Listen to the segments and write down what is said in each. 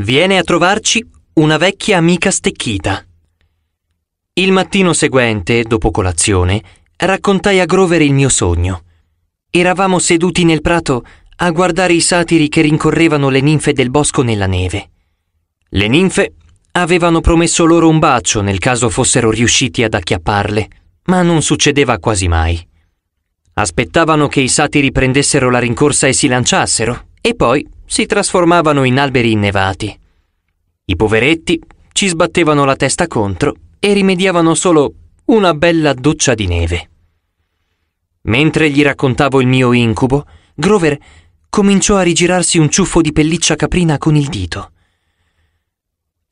Viene a trovarci una vecchia amica stecchita. Il mattino seguente, dopo colazione, raccontai a Grover il mio sogno. Eravamo seduti nel prato a guardare i satiri che rincorrevano le ninfe del bosco nella neve. Le ninfe avevano promesso loro un bacio nel caso fossero riusciti ad acchiapparle, ma non succedeva quasi mai. Aspettavano che i satiri prendessero la rincorsa e si lanciassero, e poi si trasformavano in alberi innevati. I poveretti ci sbattevano la testa contro e rimediavano solo una bella doccia di neve. Mentre gli raccontavo il mio incubo, Grover cominciò a rigirarsi un ciuffo di pelliccia caprina con il dito.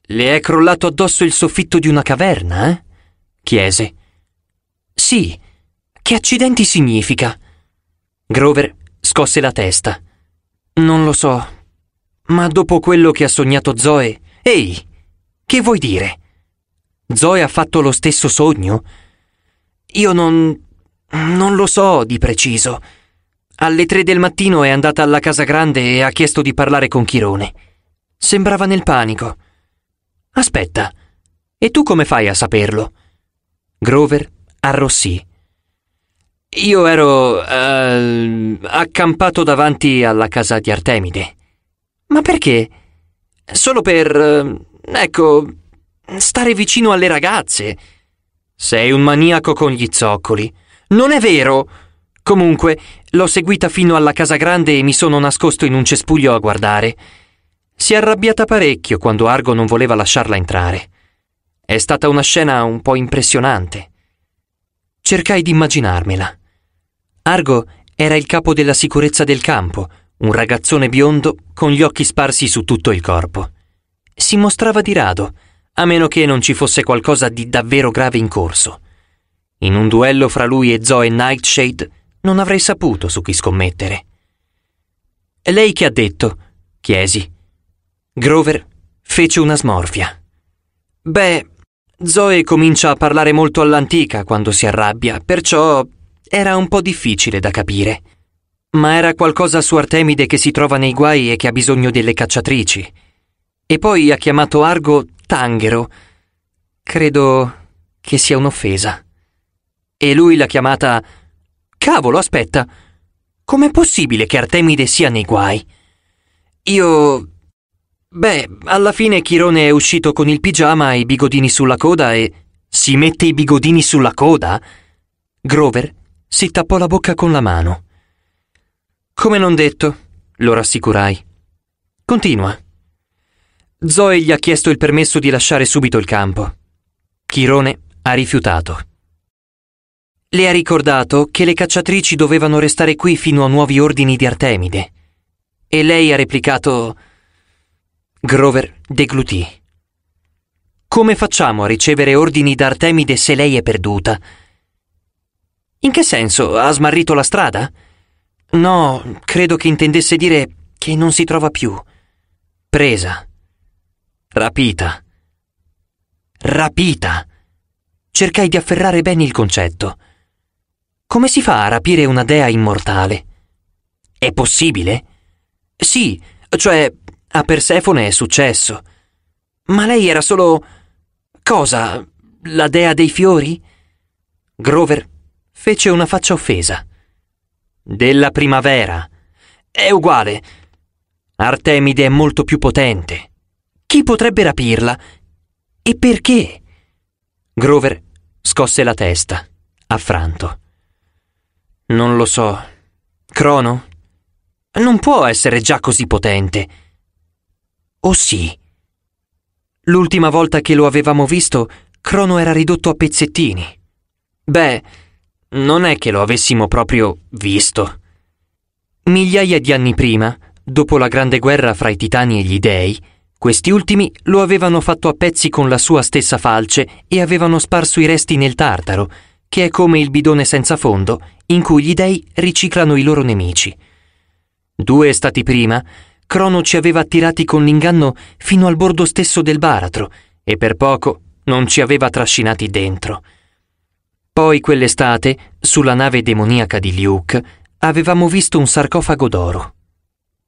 Le è crollato addosso il soffitto di una caverna, eh? chiese. Sì. Che accidenti significa? Grover scosse la testa. Non lo so. Ma dopo quello che ha sognato Zoe... Ehi, che vuoi dire? Zoe ha fatto lo stesso sogno? Io non... non lo so di preciso. Alle tre del mattino è andata alla casa grande e ha chiesto di parlare con Chirone. Sembrava nel panico. Aspetta, e tu come fai a saperlo? Grover arrossì. Io ero... Eh, accampato davanti alla casa di Artemide. Ma perché? Solo per... Eh, ecco... stare vicino alle ragazze. Sei un maniaco con gli zoccoli. Non è vero! Comunque, l'ho seguita fino alla casa grande e mi sono nascosto in un cespuglio a guardare. Si è arrabbiata parecchio quando Argo non voleva lasciarla entrare. È stata una scena un po' impressionante. Cercai di immaginarmela. Argo era il capo della sicurezza del campo, un ragazzone biondo con gli occhi sparsi su tutto il corpo. Si mostrava di rado, a meno che non ci fosse qualcosa di davvero grave in corso. In un duello fra lui e Zoe Nightshade non avrei saputo su chi scommettere. Lei che ha detto? chiesi. Grover fece una smorfia. Beh, Zoe comincia a parlare molto all'antica quando si arrabbia, perciò era un po' difficile da capire, ma era qualcosa su Artemide che si trova nei guai e che ha bisogno delle cacciatrici. E poi ha chiamato Argo Tanghero. Credo che sia un'offesa. E lui l'ha chiamata... Cavolo, aspetta! Com'è possibile che Artemide sia nei guai? Io... Beh, alla fine Chirone è uscito con il pigiama e i bigodini sulla coda e... Si mette i bigodini sulla coda? Grover si tappò la bocca con la mano. Come non detto, lo rassicurai. Continua. Zoe gli ha chiesto il permesso di lasciare subito il campo. Chirone ha rifiutato. Le ha ricordato che le cacciatrici dovevano restare qui fino a nuovi ordini di Artemide. E lei ha replicato... Grover deglutì. Come facciamo a ricevere ordini da Artemide se lei è perduta? In che senso? Ha smarrito la strada? No, credo che intendesse dire che non si trova più. Presa. Rapita. Rapita. Cercai di afferrare bene il concetto. Come si fa a rapire una dea immortale? È possibile? Sì, cioè a Persefone è successo. Ma lei era solo... cosa? La dea dei fiori? Grover fece una faccia offesa. Della primavera. È uguale. Artemide è molto più potente. Chi potrebbe rapirla? E perché? Grover scosse la testa, affranto. Non lo so. Crono? Non può essere già così potente. O oh sì? L'ultima volta che lo avevamo visto, Crono era ridotto a pezzettini. Beh, non è che lo avessimo proprio visto. Migliaia di anni prima, dopo la grande guerra fra i titani e gli dei, questi ultimi lo avevano fatto a pezzi con la sua stessa falce e avevano sparso i resti nel Tartaro, che è come il bidone senza fondo in cui gli dei riciclano i loro nemici. Due stati prima, Crono ci aveva attirati con l'inganno fino al bordo stesso del baratro e per poco non ci aveva trascinati dentro. Poi quell'estate, sulla nave demoniaca di Luke, avevamo visto un sarcofago d'oro.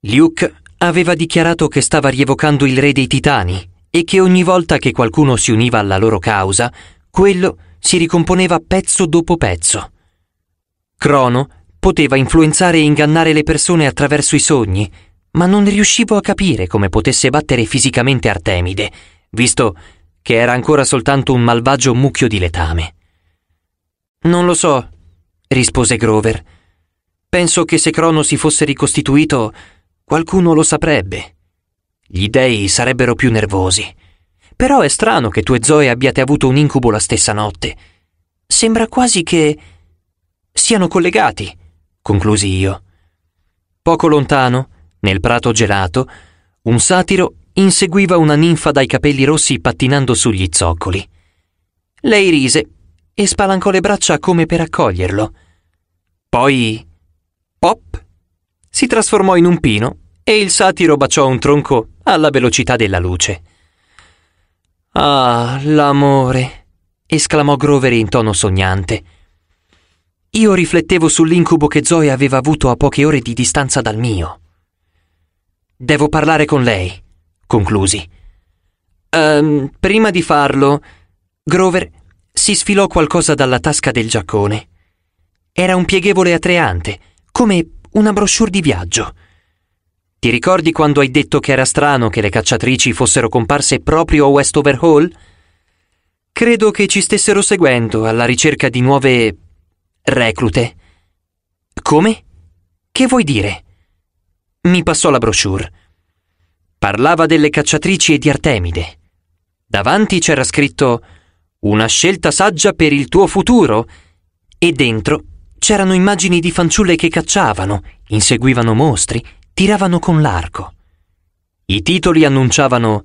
Luke aveva dichiarato che stava rievocando il re dei titani e che ogni volta che qualcuno si univa alla loro causa, quello si ricomponeva pezzo dopo pezzo. Crono poteva influenzare e ingannare le persone attraverso i sogni, ma non riuscivo a capire come potesse battere fisicamente Artemide, visto che era ancora soltanto un malvagio mucchio di letame. Non lo so, rispose Grover. Penso che se Crono si fosse ricostituito, qualcuno lo saprebbe. Gli dei sarebbero più nervosi. Però è strano che tu e Zoe abbiate avuto un incubo la stessa notte. Sembra quasi che siano collegati, conclusi io. Poco lontano, nel prato gelato, un satiro inseguiva una ninfa dai capelli rossi pattinando sugli zoccoli. Lei rise e spalancò le braccia come per accoglierlo. Poi, pop, si trasformò in un pino e il satiro baciò un tronco alla velocità della luce. Ah, l'amore! esclamò Grover in tono sognante. Io riflettevo sull'incubo che Zoe aveva avuto a poche ore di distanza dal mio. Devo parlare con lei, conclusi. Um, prima di farlo, Grover si sfilò qualcosa dalla tasca del giaccone. Era un pieghevole a treante, come una brochure di viaggio. Ti ricordi quando hai detto che era strano che le cacciatrici fossero comparse proprio a Westover Hall? Credo che ci stessero seguendo alla ricerca di nuove reclute. Come? Che vuoi dire? Mi passò la brochure. Parlava delle cacciatrici e di Artemide. Davanti c'era scritto una scelta saggia per il tuo futuro. E dentro c'erano immagini di fanciulle che cacciavano, inseguivano mostri, tiravano con l'arco. I titoli annunciavano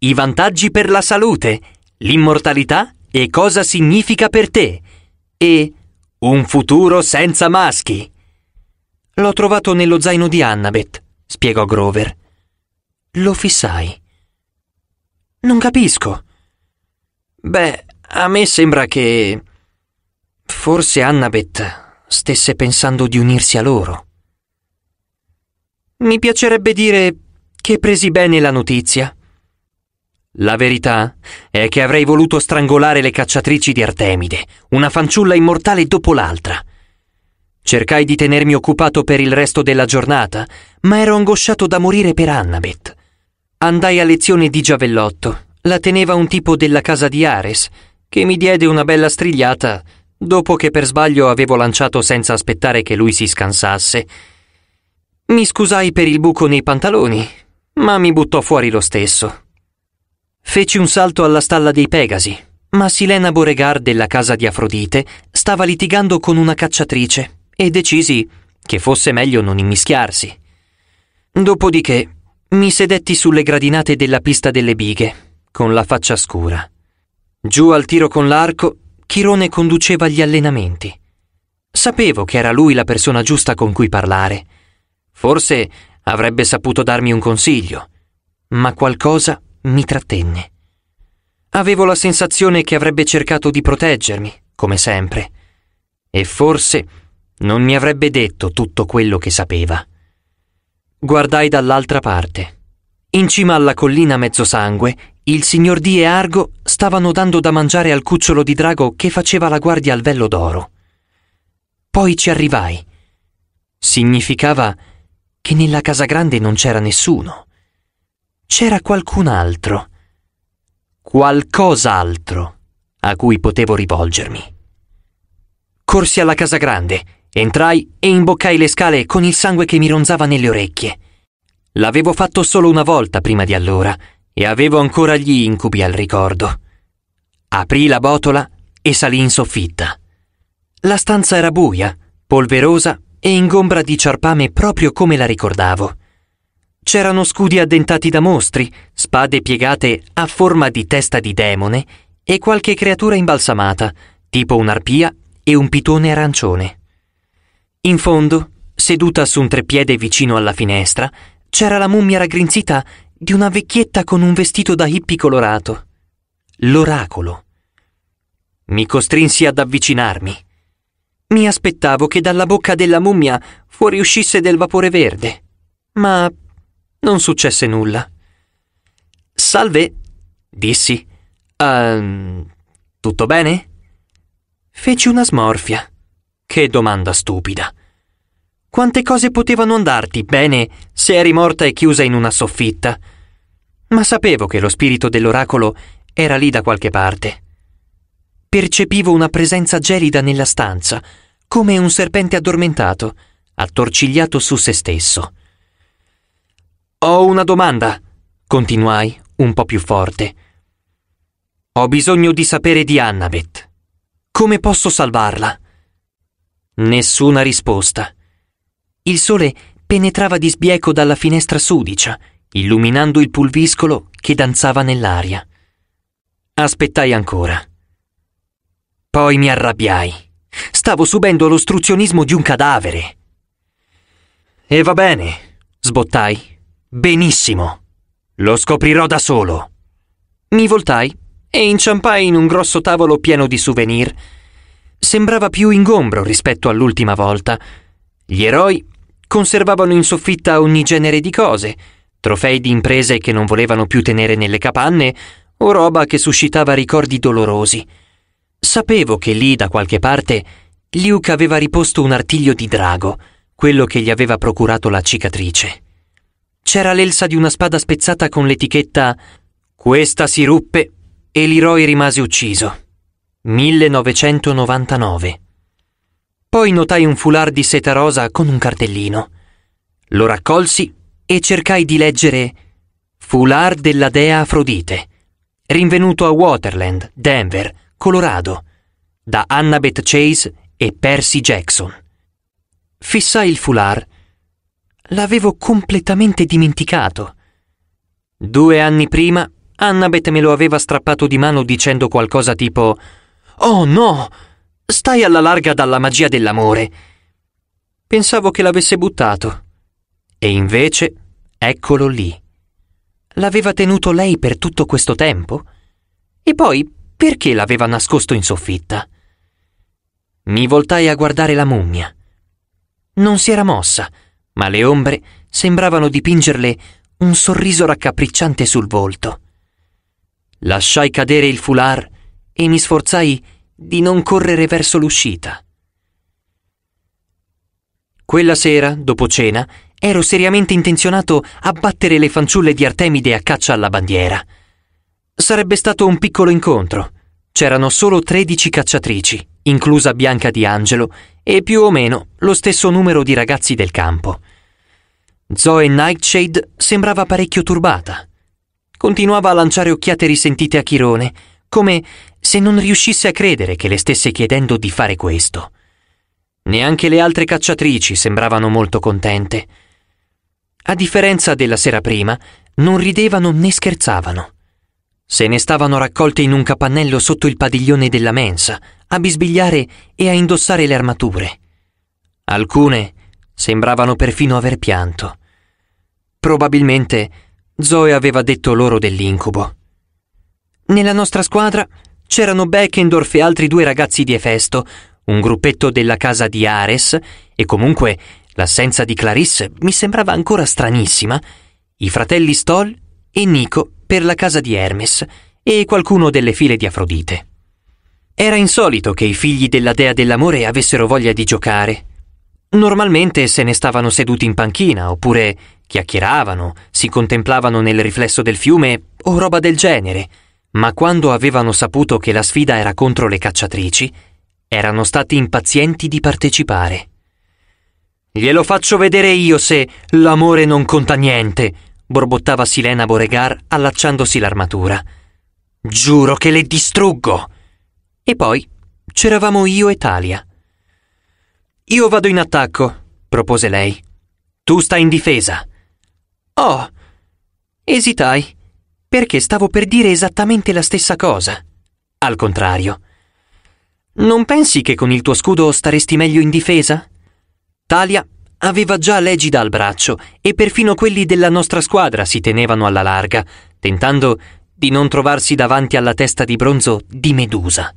I vantaggi per la salute, l'immortalità e cosa significa per te e Un futuro senza maschi. L'ho trovato nello zaino di Annabeth, spiegò Grover. Lo fissai. Non capisco. Beh, a me sembra che... Forse Annabeth stesse pensando di unirsi a loro. Mi piacerebbe dire che presi bene la notizia. La verità è che avrei voluto strangolare le cacciatrici di Artemide, una fanciulla immortale dopo l'altra. Cercai di tenermi occupato per il resto della giornata, ma ero angosciato da morire per Annabeth. Andai a lezione di giavellotto. La teneva un tipo della casa di Ares, che mi diede una bella strigliata dopo che per sbaglio avevo lanciato senza aspettare che lui si scansasse. Mi scusai per il buco nei pantaloni, ma mi buttò fuori lo stesso. Feci un salto alla stalla dei Pegasi, ma Silena Boregar della casa di Afrodite stava litigando con una cacciatrice e decisi che fosse meglio non immischiarsi. Dopodiché mi sedetti sulle gradinate della pista delle bighe, con la faccia scura. Giù al tiro con l'arco, Chirone conduceva gli allenamenti. Sapevo che era lui la persona giusta con cui parlare. Forse avrebbe saputo darmi un consiglio, ma qualcosa mi trattenne. Avevo la sensazione che avrebbe cercato di proteggermi, come sempre, e forse non mi avrebbe detto tutto quello che sapeva. Guardai dall'altra parte. In cima alla collina mezzosangue, il signor Di e Argo stavano dando da mangiare al cucciolo di drago che faceva la guardia al vello d'oro. Poi ci arrivai. Significava che nella casa grande non c'era nessuno. C'era qualcun altro. Qualcos'altro a cui potevo rivolgermi. Corsi alla casa grande, entrai e imboccai le scale con il sangue che mi ronzava nelle orecchie. L'avevo fatto solo una volta prima di allora e avevo ancora gli incubi al ricordo aprì la botola e salì in soffitta. La stanza era buia, polverosa e ingombra di ciarpame proprio come la ricordavo. C'erano scudi addentati da mostri, spade piegate a forma di testa di demone e qualche creatura imbalsamata, tipo un'arpia e un pitone arancione. In fondo, seduta su un treppiede vicino alla finestra, c'era la mummia raggrinzita di una vecchietta con un vestito da hippie colorato. L'oracolo. Mi costrinsi ad avvicinarmi. Mi aspettavo che dalla bocca della mummia fuoriuscisse del vapore verde, ma non successe nulla. Salve, dissi. Uh, tutto bene? Feci una smorfia. Che domanda stupida. Quante cose potevano andarti bene se eri morta e chiusa in una soffitta? Ma sapevo che lo spirito dell'oracolo era lì da qualche parte percepivo una presenza gelida nella stanza, come un serpente addormentato, attorcigliato su se stesso. Ho una domanda, continuai, un po' più forte. Ho bisogno di sapere di Annabeth. Come posso salvarla? Nessuna risposta. Il sole penetrava di sbieco dalla finestra sudicia, illuminando il pulviscolo che danzava nell'aria. Aspettai ancora. Poi mi arrabbiai. Stavo subendo l'ostruzionismo di un cadavere. E va bene, sbottai. Benissimo. Lo scoprirò da solo. Mi voltai e inciampai in un grosso tavolo pieno di souvenir. Sembrava più ingombro rispetto all'ultima volta. Gli eroi conservavano in soffitta ogni genere di cose, trofei di imprese che non volevano più tenere nelle capanne o roba che suscitava ricordi dolorosi. Sapevo che lì, da qualche parte, Luke aveva riposto un artiglio di drago, quello che gli aveva procurato la cicatrice. C'era l'elsa di una spada spezzata con l'etichetta Questa si ruppe e l'eroe rimase ucciso. 1999. Poi notai un foulard di seta rosa con un cartellino. Lo raccolsi e cercai di leggere Foulard della dea Afrodite, rinvenuto a Waterland, Denver, Colorado, da Annabeth Chase e Percy Jackson. Fissai il foulard. L'avevo completamente dimenticato. Due anni prima, Annabeth me lo aveva strappato di mano dicendo qualcosa tipo Oh no! Stai alla larga dalla magia dell'amore. Pensavo che l'avesse buttato. E invece, eccolo lì. L'aveva tenuto lei per tutto questo tempo? E poi perché l'aveva nascosto in soffitta? Mi voltai a guardare la mummia. Non si era mossa, ma le ombre sembravano dipingerle un sorriso raccapricciante sul volto. Lasciai cadere il foulard e mi sforzai di non correre verso l'uscita. Quella sera, dopo cena, ero seriamente intenzionato a battere le fanciulle di Artemide a caccia alla bandiera. Sarebbe stato un piccolo incontro. C'erano solo 13 cacciatrici, inclusa Bianca di Angelo, e più o meno lo stesso numero di ragazzi del campo. Zoe Nightshade sembrava parecchio turbata. Continuava a lanciare occhiate risentite a Chirone, come se non riuscisse a credere che le stesse chiedendo di fare questo. Neanche le altre cacciatrici sembravano molto contente. A differenza della sera prima, non ridevano né scherzavano. Se ne stavano raccolte in un capannello sotto il padiglione della mensa, a bisbigliare e a indossare le armature. Alcune sembravano perfino aver pianto. Probabilmente Zoe aveva detto loro dell'incubo. Nella nostra squadra c'erano Beckendorf e altri due ragazzi di Efesto, un gruppetto della casa di Ares, e comunque l'assenza di Clarisse mi sembrava ancora stranissima, i fratelli Stoll e Nico per la casa di Hermes e qualcuno delle file di Afrodite. Era insolito che i figli della dea dell'amore avessero voglia di giocare. Normalmente se ne stavano seduti in panchina oppure chiacchieravano, si contemplavano nel riflesso del fiume o roba del genere, ma quando avevano saputo che la sfida era contro le cacciatrici, erano stati impazienti di partecipare. Glielo faccio vedere io se l'amore non conta niente, borbottava Silena Boregar allacciandosi l'armatura. Giuro che le distruggo! E poi c'eravamo io e Talia. Io vado in attacco, propose lei. Tu stai in difesa. Oh! Esitai, perché stavo per dire esattamente la stessa cosa. Al contrario. Non pensi che con il tuo scudo staresti meglio in difesa? Talia aveva già l'egida al braccio e perfino quelli della nostra squadra si tenevano alla larga, tentando di non trovarsi davanti alla testa di bronzo di Medusa.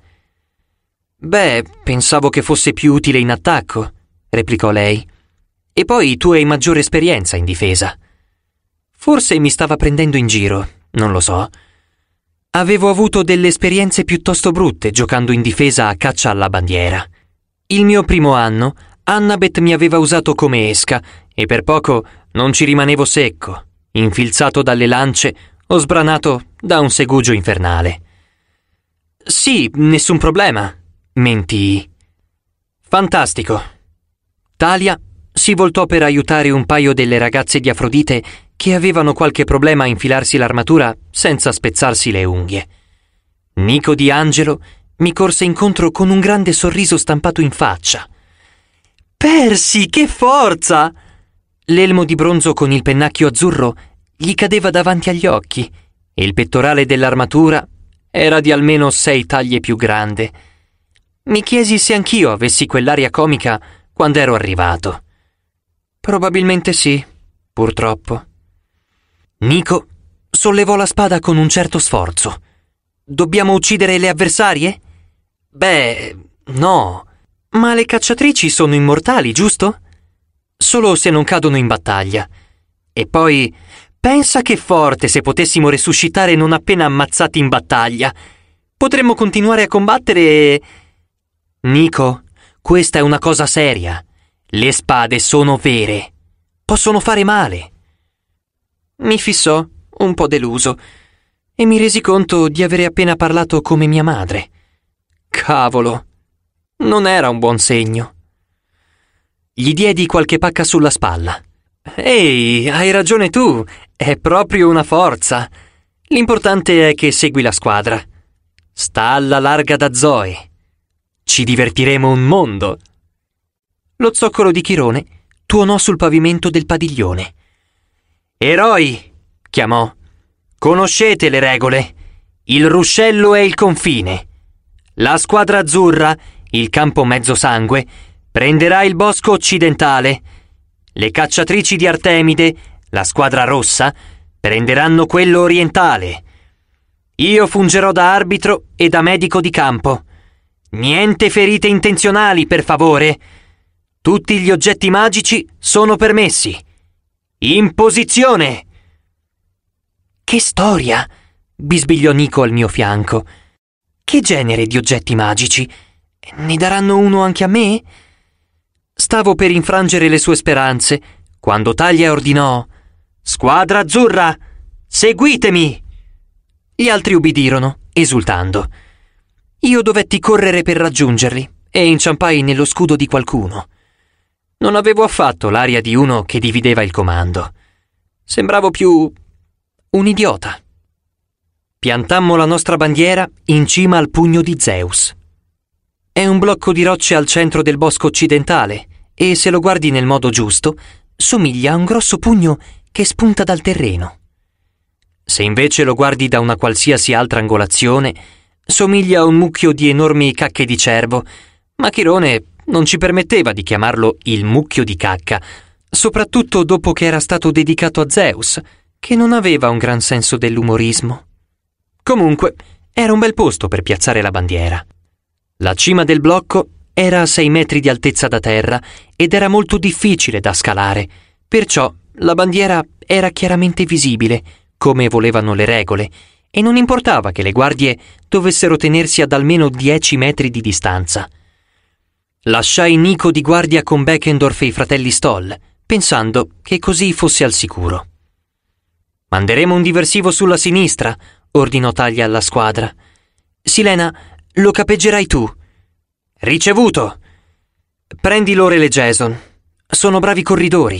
Beh, pensavo che fosse più utile in attacco, replicò lei. E poi tu hai maggiore esperienza in difesa. Forse mi stava prendendo in giro, non lo so. Avevo avuto delle esperienze piuttosto brutte giocando in difesa a caccia alla bandiera. Il mio primo anno Annabeth mi aveva usato come esca e per poco non ci rimanevo secco, infilzato dalle lance o sbranato da un segugio infernale. Sì, nessun problema, mentii. Fantastico. Talia si voltò per aiutare un paio delle ragazze di Afrodite che avevano qualche problema a infilarsi l'armatura senza spezzarsi le unghie. Nico di Angelo mi corse incontro con un grande sorriso stampato in faccia. Persi, che forza! L'elmo di bronzo con il pennacchio azzurro gli cadeva davanti agli occhi e il pettorale dell'armatura era di almeno sei taglie più grande. Mi chiesi se anch'io avessi quell'aria comica quando ero arrivato. Probabilmente sì, purtroppo. Nico sollevò la spada con un certo sforzo. Dobbiamo uccidere le avversarie? Beh, no. Ma le cacciatrici sono immortali, giusto? Solo se non cadono in battaglia. E poi, pensa che forte se potessimo resuscitare non appena ammazzati in battaglia. Potremmo continuare a combattere e... Nico, questa è una cosa seria. Le spade sono vere. Possono fare male. Mi fissò, un po' deluso, e mi resi conto di avere appena parlato come mia madre. Cavolo, non era un buon segno. Gli diedi qualche pacca sulla spalla. Ehi, hai ragione tu, è proprio una forza. L'importante è che segui la squadra. Sta alla larga da Zoe. Ci divertiremo un mondo. Lo zoccolo di Chirone tuonò sul pavimento del padiglione. Eroi, chiamò, conoscete le regole. Il ruscello è il confine. La squadra azzurra il campo mezzosangue, prenderà il bosco occidentale. Le cacciatrici di Artemide, la squadra rossa, prenderanno quello orientale. Io fungerò da arbitro e da medico di campo. Niente ferite intenzionali, per favore. Tutti gli oggetti magici sono permessi. In posizione! Che storia! bisbigliò Nico al mio fianco. Che genere di oggetti magici? Ne daranno uno anche a me? Stavo per infrangere le sue speranze quando Taglia ordinò: Squadra azzurra, seguitemi! Gli altri ubbidirono, esultando. Io dovetti correre per raggiungerli e inciampai nello scudo di qualcuno. Non avevo affatto l'aria di uno che divideva il comando. Sembravo più un idiota. Piantammo la nostra bandiera in cima al pugno di Zeus. È un blocco di rocce al centro del bosco occidentale e se lo guardi nel modo giusto, somiglia a un grosso pugno che spunta dal terreno. Se invece lo guardi da una qualsiasi altra angolazione, somiglia a un mucchio di enormi cacche di cervo, ma Chirone non ci permetteva di chiamarlo il mucchio di cacca, soprattutto dopo che era stato dedicato a Zeus, che non aveva un gran senso dell'umorismo. Comunque, era un bel posto per piazzare la bandiera. La cima del blocco era a 6 metri di altezza da terra ed era molto difficile da scalare, perciò la bandiera era chiaramente visibile, come volevano le regole, e non importava che le guardie dovessero tenersi ad almeno 10 metri di distanza. Lasciai Nico di guardia con Beckendorf e i fratelli Stoll, pensando che così fosse al sicuro. Manderemo un diversivo sulla sinistra, ordinò Taglia alla squadra. Silena lo capeggerai tu. Ricevuto. Prendi l'ore le Jason. Sono bravi corridori.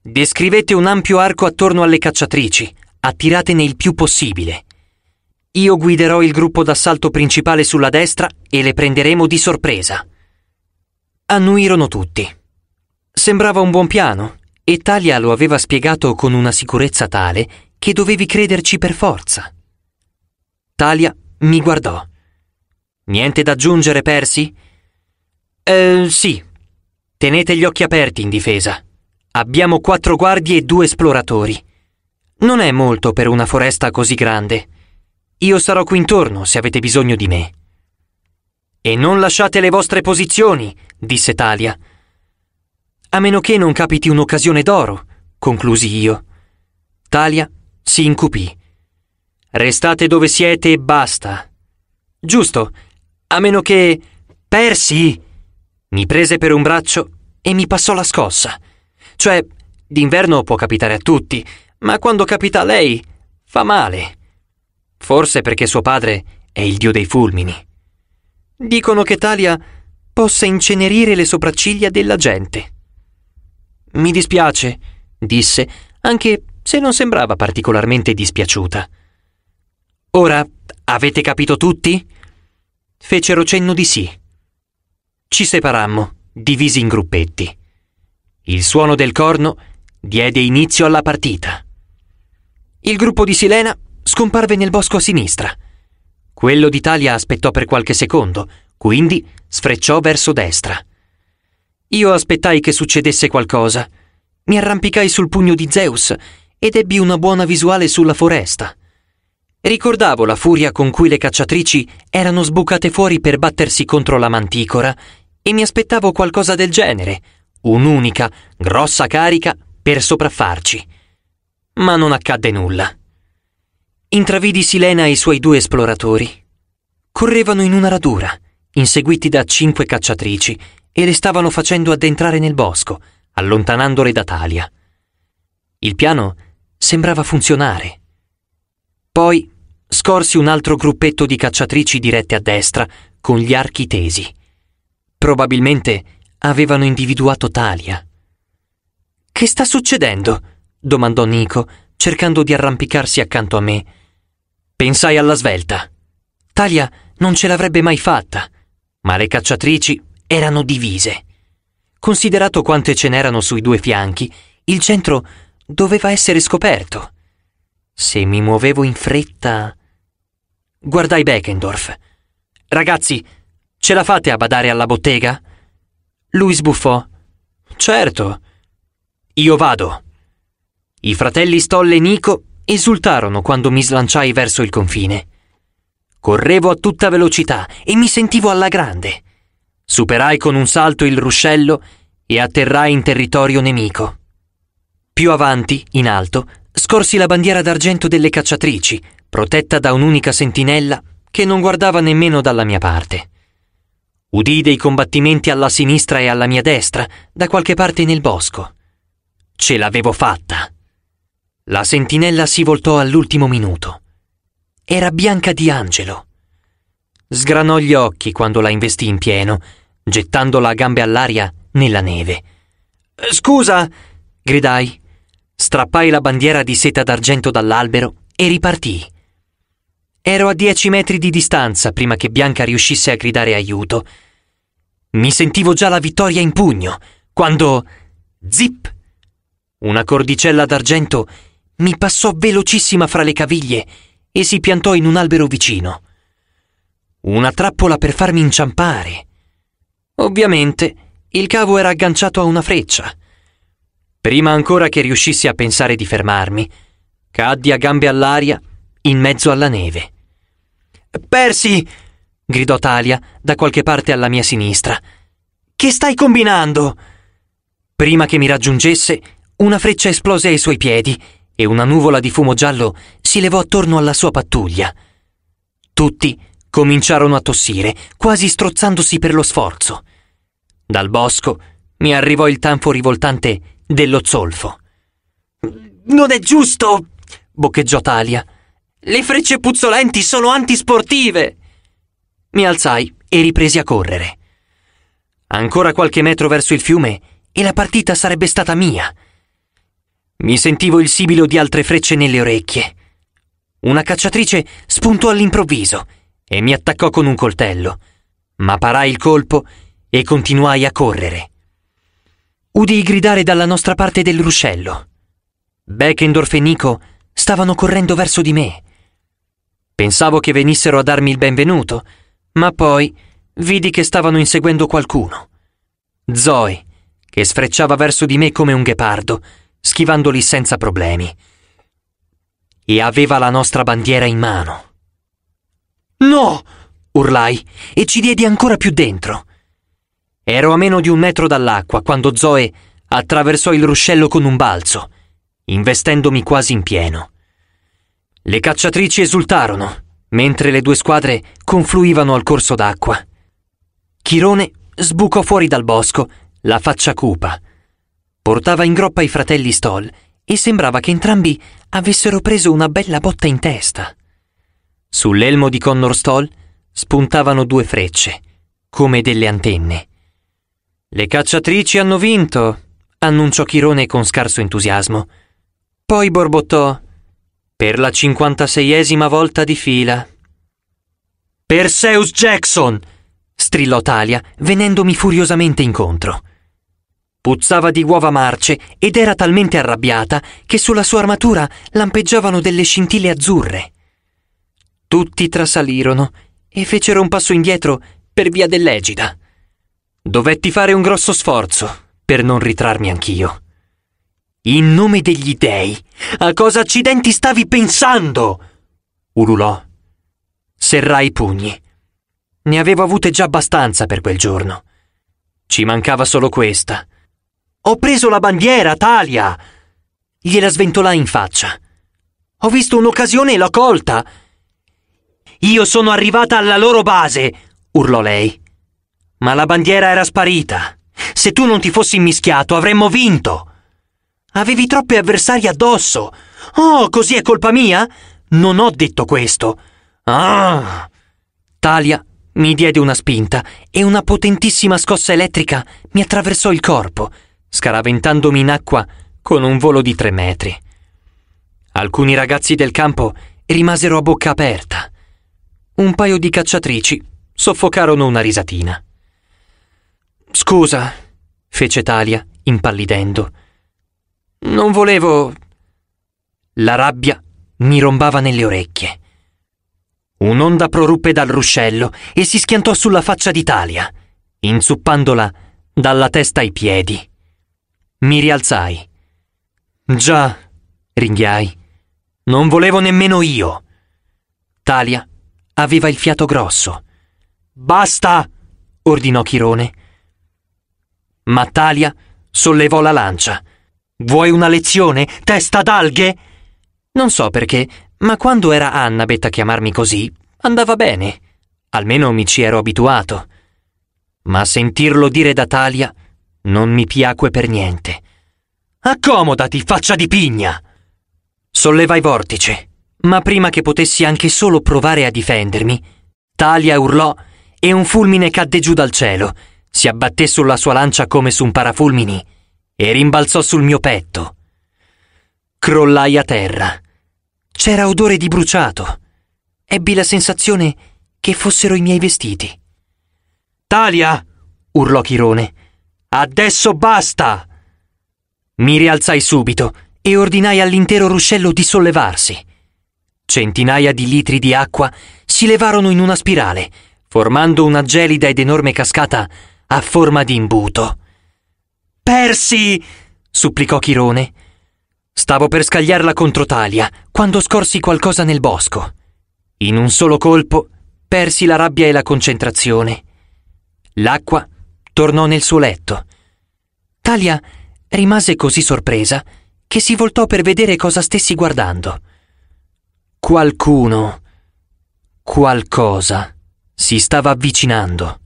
Descrivete un ampio arco attorno alle cacciatrici, attiratene il più possibile. Io guiderò il gruppo d'assalto principale sulla destra e le prenderemo di sorpresa. Annuirono tutti. Sembrava un buon piano, e Talia lo aveva spiegato con una sicurezza tale che dovevi crederci per forza. Talia mi guardò. Niente da aggiungere, Percy? Eh, sì. Tenete gli occhi aperti in difesa. Abbiamo quattro guardie e due esploratori. Non è molto per una foresta così grande. Io sarò qui intorno se avete bisogno di me. E non lasciate le vostre posizioni, disse Talia. A meno che non capiti un'occasione d'oro, conclusi io. Talia si incupì. Restate dove siete e basta. Giusto, a meno che... Persi! Mi prese per un braccio e mi passò la scossa. Cioè, d'inverno può capitare a tutti, ma quando capita a lei fa male. Forse perché suo padre è il dio dei fulmini. Dicono che Talia possa incenerire le sopracciglia della gente. Mi dispiace, disse, anche se non sembrava particolarmente dispiaciuta. Ora avete capito tutti? fecero cenno di sì. Ci separammo, divisi in gruppetti. Il suono del corno diede inizio alla partita. Il gruppo di Silena scomparve nel bosco a sinistra. Quello d'Italia aspettò per qualche secondo, quindi sfrecciò verso destra. Io aspettai che succedesse qualcosa. Mi arrampicai sul pugno di Zeus ed ebbi una buona visuale sulla foresta. Ricordavo la furia con cui le cacciatrici erano sbucate fuori per battersi contro la manticora e mi aspettavo qualcosa del genere, un'unica, grossa carica per sopraffarci. Ma non accadde nulla. Intravidi Silena e i suoi due esploratori. Correvano in una radura, inseguiti da cinque cacciatrici, e le stavano facendo addentrare nel bosco, allontanandole da Talia. Il piano sembrava funzionare. Poi scorsi un altro gruppetto di cacciatrici dirette a destra, con gli archi tesi. Probabilmente avevano individuato Talia. Che sta succedendo? domandò Nico, cercando di arrampicarsi accanto a me. Pensai alla svelta. Talia non ce l'avrebbe mai fatta, ma le cacciatrici erano divise. Considerato quante ce n'erano sui due fianchi, il centro doveva essere scoperto. Se mi muovevo in fretta guardai Beckendorf. Ragazzi, ce la fate a badare alla bottega? Lui sbuffò. Certo. Io vado. I fratelli Stolle e Nico esultarono quando mi slanciai verso il confine. Correvo a tutta velocità e mi sentivo alla grande. Superai con un salto il ruscello e atterrai in territorio nemico. Più avanti, in alto, scorsi la bandiera d'argento delle cacciatrici, protetta da un'unica sentinella che non guardava nemmeno dalla mia parte. Udì dei combattimenti alla sinistra e alla mia destra, da qualche parte nel bosco. Ce l'avevo fatta. La sentinella si voltò all'ultimo minuto. Era Bianca di Angelo. Sgranò gli occhi quando la investì in pieno, gettandola a gambe all'aria nella neve. Scusa! gridai. Strappai la bandiera di seta d'argento dall'albero e ripartii. Ero a dieci metri di distanza prima che Bianca riuscisse a gridare aiuto. Mi sentivo già la vittoria in pugno, quando... Zip! Una cordicella d'argento mi passò velocissima fra le caviglie e si piantò in un albero vicino. Una trappola per farmi inciampare. Ovviamente, il cavo era agganciato a una freccia. Prima ancora che riuscissi a pensare di fermarmi, caddi a gambe all'aria in mezzo alla neve. Persi! gridò Talia da qualche parte alla mia sinistra. Che stai combinando? Prima che mi raggiungesse, una freccia esplose ai suoi piedi e una nuvola di fumo giallo si levò attorno alla sua pattuglia. Tutti cominciarono a tossire, quasi strozzandosi per lo sforzo. Dal bosco mi arrivò il tanfo rivoltante dello zolfo. Non è giusto! boccheggiò Talia. Le frecce puzzolenti sono antisportive! Mi alzai e ripresi a correre. Ancora qualche metro verso il fiume e la partita sarebbe stata mia. Mi sentivo il sibilo di altre frecce nelle orecchie. Una cacciatrice spuntò all'improvviso e mi attaccò con un coltello, ma parai il colpo e continuai a correre. Udii gridare dalla nostra parte del ruscello. Beckendorf e Nico stavano correndo verso di me. Pensavo che venissero a darmi il benvenuto, ma poi vidi che stavano inseguendo qualcuno. Zoe, che sfrecciava verso di me come un ghepardo, schivandoli senza problemi. E aveva la nostra bandiera in mano. No! urlai e ci diedi ancora più dentro. Ero a meno di un metro dall'acqua quando Zoe attraversò il ruscello con un balzo, investendomi quasi in pieno. Le cacciatrici esultarono, mentre le due squadre confluivano al corso d'acqua. Chirone sbucò fuori dal bosco, la faccia cupa. Portava in groppa i fratelli Stoll e sembrava che entrambi avessero preso una bella botta in testa. Sull'elmo di Connor Stoll spuntavano due frecce, come delle antenne. Le cacciatrici hanno vinto, annunciò Chirone con scarso entusiasmo. Poi borbottò per la cinquantaseiesima volta di fila. Perseus Jackson! strillò Talia, venendomi furiosamente incontro. Puzzava di uova marce ed era talmente arrabbiata che sulla sua armatura lampeggiavano delle scintille azzurre. Tutti trasalirono e fecero un passo indietro per via dell'egida. Dovetti fare un grosso sforzo per non ritrarmi anch'io. In nome degli dèi, a cosa accidenti stavi pensando? ululò. Serrai i pugni. Ne avevo avute già abbastanza per quel giorno. Ci mancava solo questa. Ho preso la bandiera, Talia! Gliela sventolai in faccia. Ho visto un'occasione e l'ho colta. Io sono arrivata alla loro base, urlò lei. Ma la bandiera era sparita. Se tu non ti fossi immischiato, avremmo vinto. Avevi troppi avversari addosso. Oh, così è colpa mia? Non ho detto questo. Ah! Talia mi diede una spinta e una potentissima scossa elettrica mi attraversò il corpo, scaraventandomi in acqua con un volo di tre metri. Alcuni ragazzi del campo rimasero a bocca aperta. Un paio di cacciatrici soffocarono una risatina. Scusa, fece Talia, impallidendo. Non volevo... La rabbia mi rombava nelle orecchie. Un'onda proruppe dal ruscello e si schiantò sulla faccia d'Italia, inzuppandola dalla testa ai piedi. Mi rialzai. Già, ringhiai, non volevo nemmeno io. Talia aveva il fiato grosso. Basta! ordinò Chirone. Ma Talia sollevò la lancia Vuoi una lezione, testa d'alghe? Non so perché, ma quando era Annabeth a chiamarmi così, andava bene. Almeno mi ci ero abituato. Ma sentirlo dire da Talia non mi piacque per niente. Accomodati, faccia di pigna! Sollevai vortice, ma prima che potessi anche solo provare a difendermi, Talia urlò e un fulmine cadde giù dal cielo, si abbatté sulla sua lancia come su un parafulmini e rimbalzò sul mio petto. Crollai a terra. C'era odore di bruciato. Ebbi la sensazione che fossero i miei vestiti. Talia! urlò Chirone. Adesso basta! Mi rialzai subito e ordinai all'intero ruscello di sollevarsi. Centinaia di litri di acqua si levarono in una spirale, formando una gelida ed enorme cascata a forma di imbuto. Persi! supplicò Chirone. Stavo per scagliarla contro Talia quando scorsi qualcosa nel bosco. In un solo colpo persi la rabbia e la concentrazione. L'acqua tornò nel suo letto. Talia rimase così sorpresa che si voltò per vedere cosa stessi guardando. Qualcuno, qualcosa, si stava avvicinando.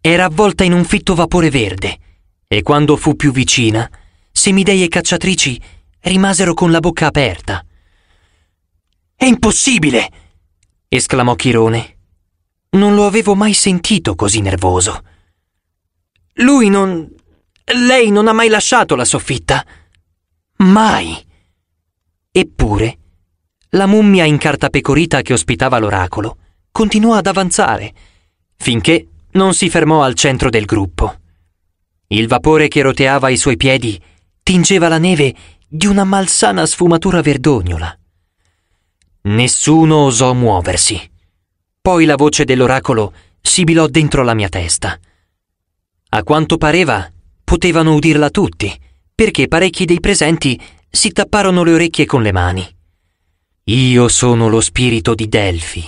Era avvolta in un fitto vapore verde e quando fu più vicina, Semidei e Cacciatrici rimasero con la bocca aperta. È impossibile! esclamò Chirone. Non lo avevo mai sentito così nervoso. Lui non... Lei non ha mai lasciato la soffitta. Mai. Eppure, la mummia incartapecorita che ospitava l'oracolo continuò ad avanzare, finché non si fermò al centro del gruppo. Il vapore che roteava i suoi piedi tingeva la neve di una malsana sfumatura verdognola. Nessuno osò muoversi. Poi la voce dell'oracolo sibilò dentro la mia testa. A quanto pareva, potevano udirla tutti, perché parecchi dei presenti si tapparono le orecchie con le mani. Io sono lo spirito di Delfi,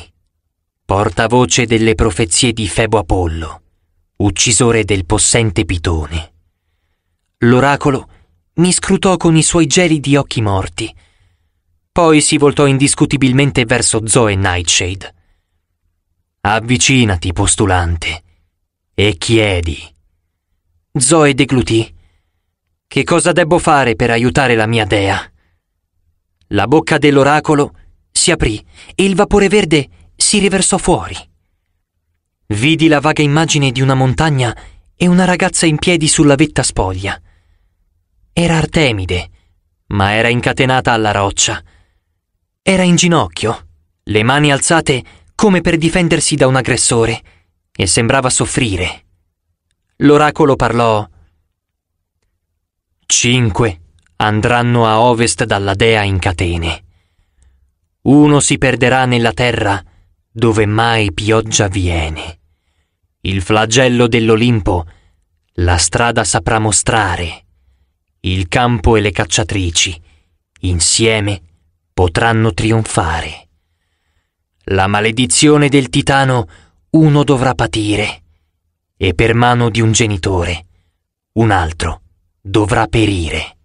portavoce delle profezie di Febo Apollo uccisore del possente pitone. L'oracolo mi scrutò con i suoi gelidi occhi morti. Poi si voltò indiscutibilmente verso Zoe Nightshade. Avvicinati, postulante, e chiedi. Zoe deglutì. Che cosa debbo fare per aiutare la mia dea? La bocca dell'oracolo si aprì e il vapore verde si riversò fuori. Vidi la vaga immagine di una montagna e una ragazza in piedi sulla vetta spoglia. Era Artemide, ma era incatenata alla roccia. Era in ginocchio, le mani alzate come per difendersi da un aggressore, e sembrava soffrire. L'oracolo parlò. Cinque andranno a ovest dalla dea in catene. Uno si perderà nella terra dove mai pioggia viene il flagello dell'Olimpo, la strada saprà mostrare, il campo e le cacciatrici, insieme, potranno trionfare. La maledizione del titano uno dovrà patire, e per mano di un genitore, un altro dovrà perire.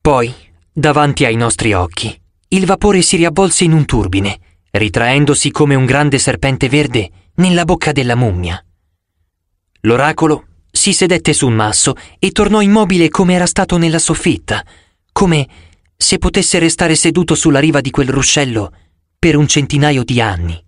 Poi, davanti ai nostri occhi, il vapore si riavvolse in un turbine, ritraendosi come un grande serpente verde nella bocca della mummia. L'oracolo si sedette su un masso e tornò immobile come era stato nella soffitta, come se potesse restare seduto sulla riva di quel ruscello per un centinaio di anni.